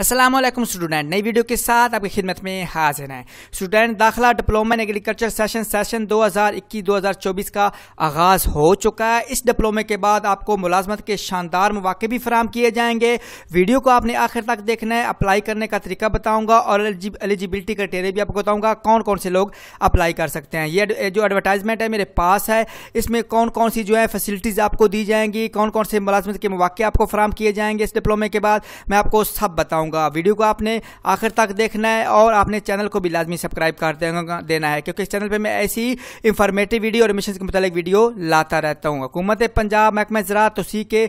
Aslam student नई video के साथ आपकी खिदमत में हाजिर हैं स्टूडेंट दाखिला diploma in agriculture session session 2021-2024 का आगाज़ हो चुका है इस डिप्लोमे के बाद आपको मुलाजमत के शानदार मौाक़े भी फराम किए जाएंगे वीडियो को आपने आखिर तक देखना है अप्लाई करने का तरीका बताऊँगा और एलिजिबिलिटी क्राइटेरिया भी आपको बताऊँगा कौन कौन से लोग अप्लाई कर सकते हैं ये जो एडवर्टाइजमेंट है मेरे पास है इसमें कौन कौन सी जो है फैसिलिटीज़ आपको दी जाएंगी कौन कौन से मुलाजमत के मौाक़े आपको फराम किए जाएंगे इस डिप्लोमे के बाद मैं आपको सब बताऊँगा बताऊँगा वीडियो को आपने आखिर तक देखना है और आपने चैनल को भी लाजमी सब्सक्राइब कर देना है क्योंकि इस चैनल पर मैं ऐसी इंफॉर्मेटिव वीडियो और मिशन के मुतालिक वीडियो लाता रहता हूँ हुकूमत पंजाब महकमा ज़रात उसी के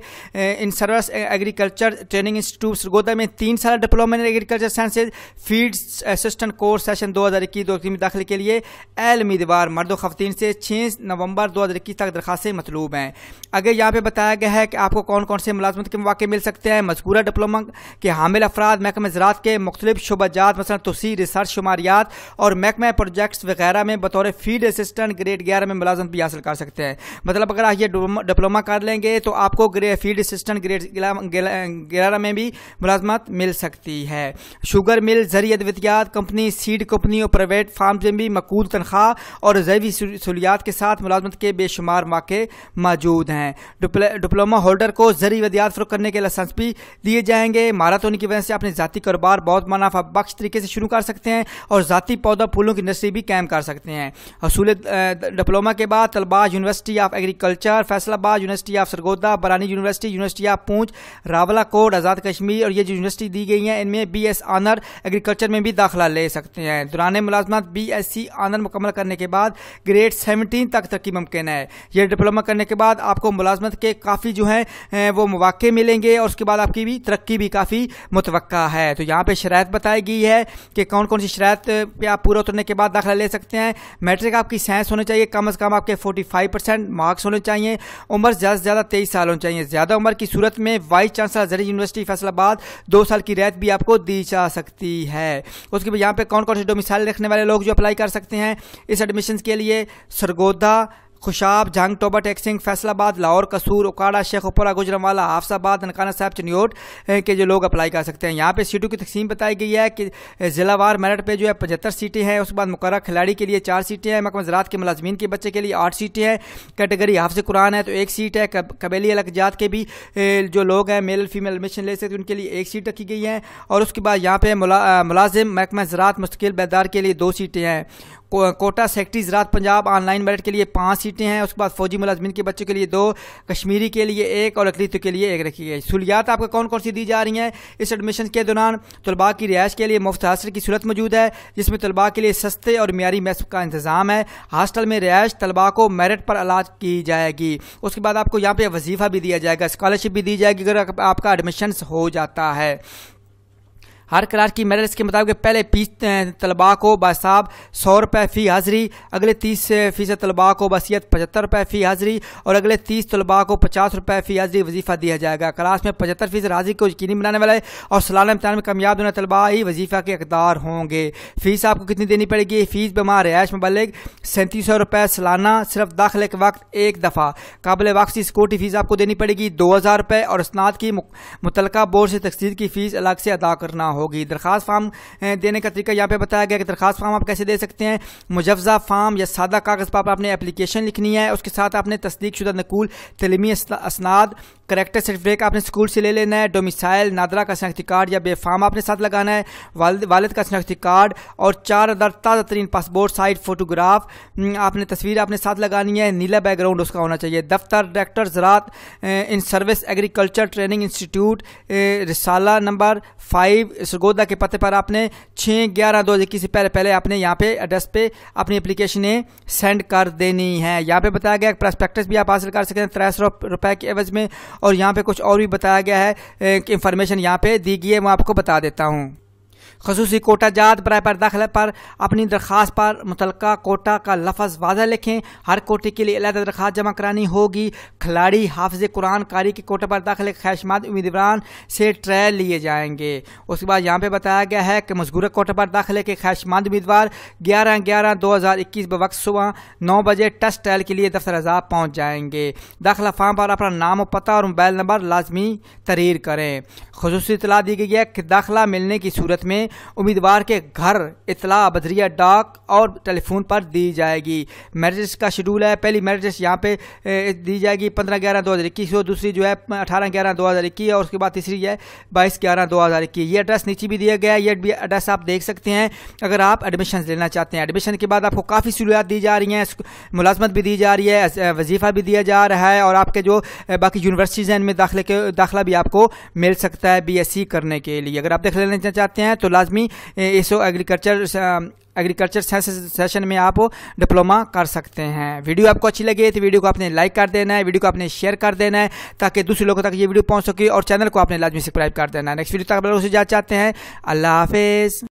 in service agriculture training institute Sargodha में तीन साल diploma in agriculture sciences field assistant course session दो हज़ार इक्कीस दो में दाखिले के लिए एल उम्मीदवार मर्द खवतन से छः नवंबर दो हज़ार इक्कीस तक दरखास्तें मतलूब हैं अगर यहाँ पर बताया गया है कि आपको कौन कौन से मुलाजमत के मौके मिल सकते हैं मजकूरा डिप्लोमा के हामिल अफरा अफराद महकमे ज़रात के मुख्तलिफ शुबजात मसलन तोसी रिसर्च शुमारियात और महकमे प्रोजेक्ट्स वगैरह में बतौर फील्ड असिस्टेंट ग्रेड ग्यारह में मुलाजमत भी हासिल कर सकते हैं मतलब अगर आप ये डिप्लोमा कर लेंगे तो आपको फील्ड असिस्टेंट ग्रेड ग्यारह में भी मुलाजमत मिल सकती है शुगर मिल जरिए अद्वितियात कंपनी सीड कंपनी और प्राइवेट फार्म में भी मकूल तनख्वाह और जैवी सहूलियात के साथ मुलाजमत के बेशुमार मौके मौजूद हैं डिप्लोमा होल्डर को जरिए वदियात फरोख करने के लाइसेंस भी दिए जाएंगे मारा तो उनकी वजह से अपने ज़ाति कारोबार बहुत मुनाफा बख्श तरीके से शुरू कर सकते हैं और ज़ाती पौधा फूलों की नर्सरी भी कायम कर सकते हैं असूल डिप्लोमा के बाद तलबा university of agriculture Faisalabad university of Sargodha Barani university university of पूंछ रावला कोट आज़ाद कश्मीर और ये जो यूनिवर्सिटी दी गई हैं इनमें बी एस आनर एग्रीकल्चर में भी दाखिला ले सकते हैं दौरान मुलाजमत बी एस सी आनर मुकम्मल करने के बाद ग्रेड सेवनटीन तक तरक्की मुमकिन है यह डिप्लोमा करने के बाद आपको मुलाजमत के काफ़ी जो हैं वो मौाक़े मिलेंगे और उसके बाद आपकी भी तरक्की भी काफ़ी मुतव पक्का है तो यहाँ पे शरात बताई गई है कि कौन कौन सी शरात पे आप पूरा उतरने के बाद दाखिला ले सकते हैं मैट्रिक आपकी साइंस होनी चाहिए कम अज़ कम आपके 45 परसेंट मार्क्स होने चाहिए उम्र ज़्यादा से ज़्यादा तेईस साल होने चाहिए ज़्यादा उम्र की सूरत में वाइस चांसलर जरिए यूनिवर्सिटी फैसलाबाद दो साल की रैत भी आपको दी जा सकती है उसके बाद यहाँ पर कौन कौन से डोमिसाइल रखने वाले लोग जो अप्लाई कर सकते हैं इस एडमिशन के लिए सरगोदा खुशाब झांग टोबा टैक्सिंग फैसलाबाद लाहौर कसूर उकाड़ा शेखपुरा गुजरावाला हाफसाबाद ननकाना साहब चनियोट के जो लोग अप्लाई कर सकते हैं यहाँ पे सीटों की तकसीम बताई गई है कि ज़िलावार मेरठ पे जो है पचहत्तर सीटें हैं उसके बाद मुकर खिलाड़ी के लिए चार सीटें हैं मकम ज़रात के मुलाजमीन के बच्चे के लिए आठ सीटें हैं कैटेगरी हाफ कुरान है तो एक सीट है कबेली अलगजात के भी जो लोग हैं मेल फीमेल एडमिशन ले सकते हैं उनके लिए एक सीट रखी गई है और उसके बाद यहाँ पे मुलाजिम महकमा ज़रात मुस्किल बैदार के लिए दो सीटें हैं को, कोटा सेक्टरी ज़रात पंजाब ऑनलाइन मेरिट के लिए पाँच सीटें हैं उसके बाद फौजी मुलाजमिन के बच्चों के लिए दो कश्मीरी के लिए एक और अकलीतों के लिए एक रखी गई सहूलियात आपको कौन कौन सी दी जा रही हैं इस एडमिशन के दौरान तलबा की रिहाइश के लिए मुफ्त हास्टल की सूरत मौजूद है जिसमें तलबा के लिए सस्ते और मीरी मैस का इंतज़ाम है हॉस्टल में रिहाइश तलबा को मेरिट पर अलाट की जाएगी उसके बाद आपको यहाँ पर वजीफ़ा भी दिया जाएगा स्कॉलरशिप भी दी जाएगी अगर आपका एडमिशन हो जाता है हर क्लास की मेरिट्स के मुताबिक पहले फीस तलबा को बसाब सौ रुपये फ़ी हाज़री अगले तीस फीसद तलबा को बसीत पचहत्तर रुपये फ़ी हाज़री और अगले तीस तलबा को पचास रुपये फ़ी हाजरी वजीफ़ा दिया जाएगा क्लास में पचहत्तर फीसद हाजिर को यकीनी बनाने वाला है और सालाना इम्तान में कामयाब होने तलबा ही वजीफ़ा के अकदार होंगे फ़ीस आपको कितनी देनी पड़ेगी फ़ीस बमा रिहायश मबलिक सैंतीस सौ रुपये सालाना सिर्फ दाखिले के वक्त एक दफ़ा काबिल वापसी सिक्योरिटी फ़ीस आपको देनी पड़ेगी दो हज़ार रुपये और स्नात की मुतलका बोर्ड से तकसीद की फ़ीस अलग से अदा करना होगी दरख्वास्त फार्म देने का तरीका यहाँ पे बताया गया कि दरखास्त फार्म आप कैसे दे सकते हैं मुजवजा फार्म या सादा कागज़ पर आपने एप्लीकेशन लिखनी है उसके साथ आपने तस्दीक शुदा नकूल तलीमी असनाद करेक्टर सर्टिफिकेट आपने स्कूल से ले लेना है डोमिसाइल नादरा का शनाख्ती कार्ड या बेफाम आपने साथ लगाना है वालद वालद का शनाख्ती कार्ड और चार अदर ताज़ा तरीन पासपोर्ट साइज फोटोग्राफ आपने तस्वीर आपने साथ लगानी है नीला बैकग्राउंड उसका होना चाहिए दफ्तर डायरेक्टर ज़रात in service agriculture training institute Risala number five Sargodha के पते पर आपने छः ग्यारह दो हज़ार इक्कीस से पहले पहले आपने यहाँ पे एड्रेस पे अपनी अप्लीकेशनें सेंड कर देनी है यहाँ पे बताया गया प्रस्पेक्टस भी आप हासिल कर सकते हैं त्रै सौ रुपये के एवज में और यहाँ पे कुछ और भी बताया गया है इंफॉर्मेशन यहाँ पे दी गई है मैं आपको बता देता हूँ खसूसी कोटा जात बरए पर दाखिले पर अपनी दरख्वास्त पर मुतल कोटा का लफज वाजा लिखें हर कोटे के लिए अलहदा दरख्वास्त जमा करानी होगी खिलाड़ी हाफज कुरान कारी के कोटे पर दाखिले ख्वाहिशमंद उम्मीदवार से ट्रायल लिए जाएंगे उसके बाद यहाँ पर बताया गया है कि मजगूर कोटे पर दाखिले के खैशमंद उम्मीदवार ग्यारह ग्यारह दो हज़ार इक्कीस बवक्त सुबह नौ बजे टेस्ट ट्रायल के लिए दफ्तर अजाब पहुँच जाएंगे दाखिला फार्म पर अपना नाम पता और मोबाइल नंबर लाजमी तरीर करें खसूस इतला दी गई है कि दाखिला मिलने की सूरत में उम्मीदवार के घर इतला बदरिया डाक और टेलीफोन पर दी जाएगी मैरिज का शेड्यूल है पहली मैरिज यहाँ पे दी जाएगी पंद्रह ग्यारह दो हज़ार इक्कीस दूसरी जो है अठारह ग्यारह दो हज़ार इक्कीस और उसके बाद तीसरी है बाईस ग्यारह दो हज़ार इक्कीस ये एड्रेस नीचे भी दिया गया है ये भी एड्रेस आप देख सकते हैं अगर आप एडमिशन लेना चाहते हैं एडमिशन के बाद आपको काफ़ी सहूलियात दी जा रही हैं मुलाजमत भी दी जा रही है वजीफ़ा भी दिया जा रहा है और आपके जो बाकी यूनिवर्सिटीज़ हैं इनमें दाखिले के दाखिला भी आपको मिल सकता है बी करने के लिए अगर आप देख लेना चाहते हैं तो लाजमी आदमी इसो एग्रीकल्चर एग्रीकल्चर सेशन में आप डिप्लोमा कर सकते हैं वीडियो आपको अच्छी है तो वीडियो को आपने लाइक कर देना है वीडियो को आपने शेयर कर देना है ताकि दूसरे लोगों तक ये वीडियो पहुंच सके और चैनल को आपने लाजमी सब्सक्राइब कर देना है नेक्स्ट वीडियो तक आप लोगों से जाना चाहते हैं अल्लाह हाफिज़